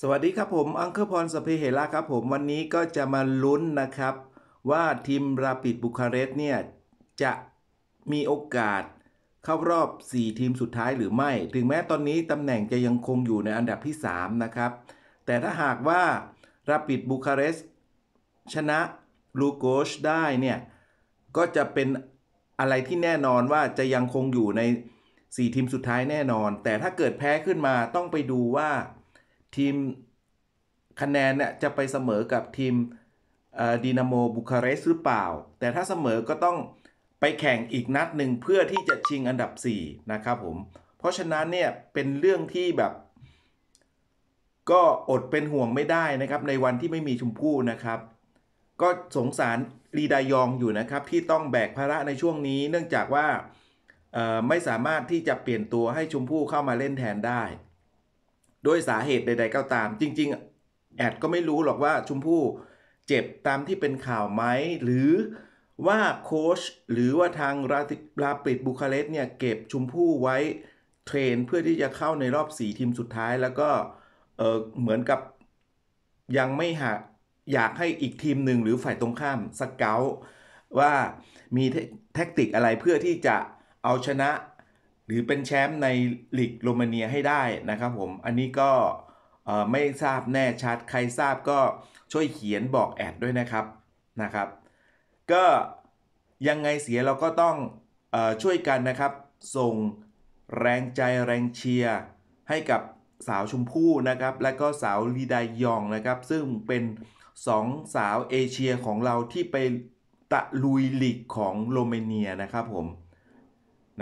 สวัสดีครับผมอังเคอร์พรสเพเหระครับผมวันนี้ก็จะมาลุ้นนะครับว่าทีมราปิดบุคาเรสเนี่ยจะมีโอกาสเข้ารอบ4ทีมสุดท้ายหรือไม่ ถึงแม้ตอนนี้ตำแหน่งจะยังคงอยู่ในอันดับที่3นะครับแต่ถ้าหากว่าราปิดบุคาเรสชนะลูโกชได้เนี่ยก็จะเป็นอะไรที่แน่นอนว่าจะยังคงอยู่ใน 4 ทีมสุดท้ายแน่นอน แต่ถ้าเกิดแพ้ขึ้นมาต้องไปดูว่าทีมคะแนนเนี่ยจะไปเสมอกับทีมดินาโมบุคาเรสต์หรือเปล่า แต่ถ้าเสมอก็ต้องไปแข่งอีกนัดหนึ่งเพื่อที่จะชิงอันดับ4นะครับผมเพราะฉะนั้นเนี่ยเป็นเรื่องที่แบบ ก็อดเป็นห่วงไม่ได้นะครับในวันที่ไม่มีชมพู่นะครับก็สงสารรีดายองอยู่นะครับที่ต้องแบกภาระในช่วงนี้ เนื่องจากว่าไม่สามารถที่จะเปลี่ยนตัวให้ชมพู่เข้ามาเล่นแทนได้โดยสาเหตุใดๆก็ตาม จริงๆแอดก็ไม่รู้หรอกว่าชมพู่เจ็บตามที่เป็นข่าวไหมหรือว่า โค้ชหรือว่าทางราลาปิดบูคาเรสเนี่ยเก็บชมพู่ไว้เทรนเพื่อที่จะเข้าในรอบสีทีมสุดท้าย แล้วก็เออเหมือนกับยังไม่หาอยากให้อีกทีมหนึ่งหรือฝ่ายตรงข้ามสเกลว่ามีแท็กติกอะไรเพื่อที่จะเอาชนะหรือเป็นแชมป์ในลีกโรมาเนียให้ได้นะครับผมอันนี้ก็ไม่ทราบแน่ชัดใครทราบก็ช่วยเขียนบอกแอดด้วยนะครับนะครับ ก็ยังไงเสียเราก็ต้องอช่วยกันนะครับส่งแรงใจแรงเชียร์ให้กับสาวชมพู่นะครับ และก็สาวลีดายองนะครับ ซึ่งเป็นสองสาวเอเชียของเราที่ไปตะลุยลีกของโรมาเนียนะครับผม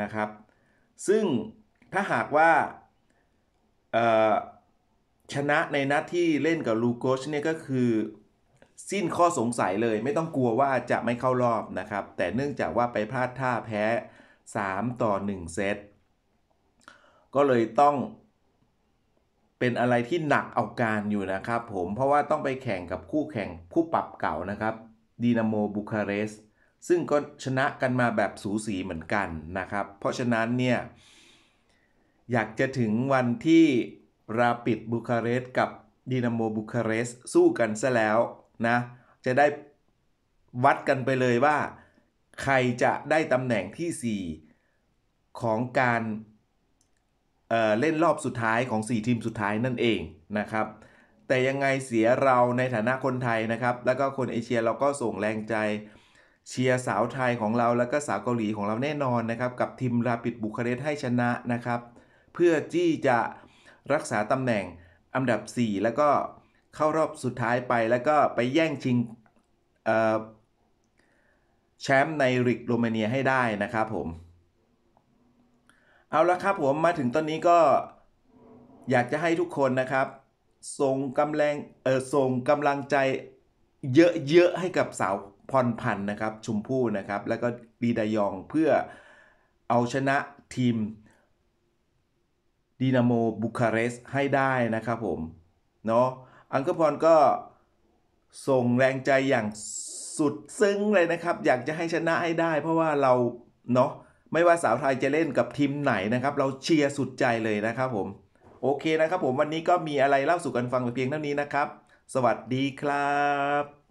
นะครับซึ่งถ้าหากว่าชนะในนัดที่เล่นกับลูโกชเนี่ยก็คือสิ้นข้อสงสัยเลย ไม่ต้องกลัวว่าจะไม่เข้ารอบนะครับ แต่เนื่องจากว่าไปพลาดท่าแพ้ 3 ต่อ 1 เซต ก็เลยต้องเป็นอะไรที่หนักเอาการอยู่นะครับผมเพราะว่าต้องไปแข่งกับคู่แข่งคู่ปรับเก่านะครับดีนาโมบูคาเรสต์ซึ่งก็ชนะกันมาแบบสูสีเหมือนกันนะครับ เพราะฉะนั้นเนี่ย อยากจะถึงวันที่ราปิดบูคาเรสกับดินาโมบูคาเรสสู้กันซะแล้วนะจะได้วัดกันไปเลยว่าใครจะได้ตำแหน่งที่ 4 ของการเเล่นรอบสุดท้ายของ 4 ทีมสุดท้ายนั่นเอง นะครับ แต่ยังไงเสียเราในฐานะคนไทยนะครับ แล้วก็คนเอเชียเราก็ส่งแรงใจเชียร์สาวไทยของเราแล้วก็สาวเกาหลีของเราแน่นอนนะครับกับทีมราปิดบุคาเรสให้ชนะนะครับ เพื่อที่จะรักษาตำแหน่งอันดับ 4 แล้วก็เข้ารอบสุดท้ายไปแล้วก็ไปแย่งชิงแชมป์ในริกโรมาเนียให้ได้นะครับผม เอาละครับผมมาถึงตอนนี้ก็อยากจะให้ทุกคนนะครับส่งกำลังเออส่งกำลังใจเยอะๆให้กับสาวพรพันธ์นะครับชุมพู่นะครับ แล้วก็ดีดายองเพื่อเอาชนะทีมดินาโมบุคาเรสให้ได้นะครับผมเนาะอังกพรก็ส่งแรงใจอย่างสุดซึ้งเลยนะครับอยากจะให้ชนะให้ได้เพราะว่าเราเนาะไม่ว่าสาวไทยจะเล่นกับทีมไหนนะครับ เราเชียร์สุดใจเลยนะครับผม โอเคนะครับผม วันนี้ก็มีอะไรเล่าสู่กันฟังเพียงเท่านี้นะครับ สวัสดีครับ